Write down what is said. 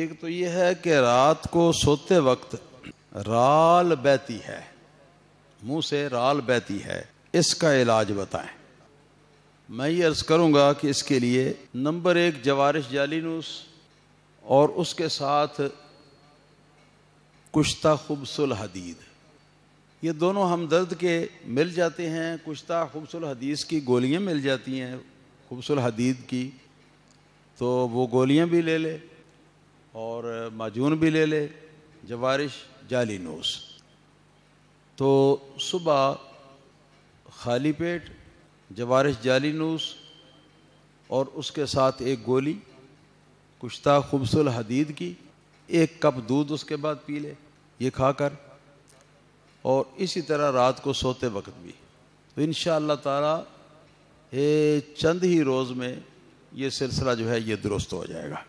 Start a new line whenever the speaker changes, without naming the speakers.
एक तो ये है कि रात को सोते वक्त राल बहती है मुंह से राल बहती है इसका इलाज बताएं मैं ये अर्ज़ करूँगा कि इसके लिए नंबर एक जवारिश जालीनूस और उसके साथ कुश्ता खूबसुल हदीद ये दोनों हमदर्द के मिल जाते हैं कुश्ता खूबसुल हदीस की गोलियाँ मिल जाती हैं खुबसुल हदीद की तो वो गोलियाँ भी ले ले और माजून भी ले ले जवारिश जाली नोस तो सुबह खाली पेट जवारिश जाली नोस और उसके साथ एक गोली कुश्ता खुबसुल हदीद की एक कप दूध उसके बाद पी ले ये खाकर और इसी तरह रात को सोते वक्त भी तो इन ताला ये चंद ही रोज़ में ये सिलसिला जो है ये दुरुस्त हो जाएगा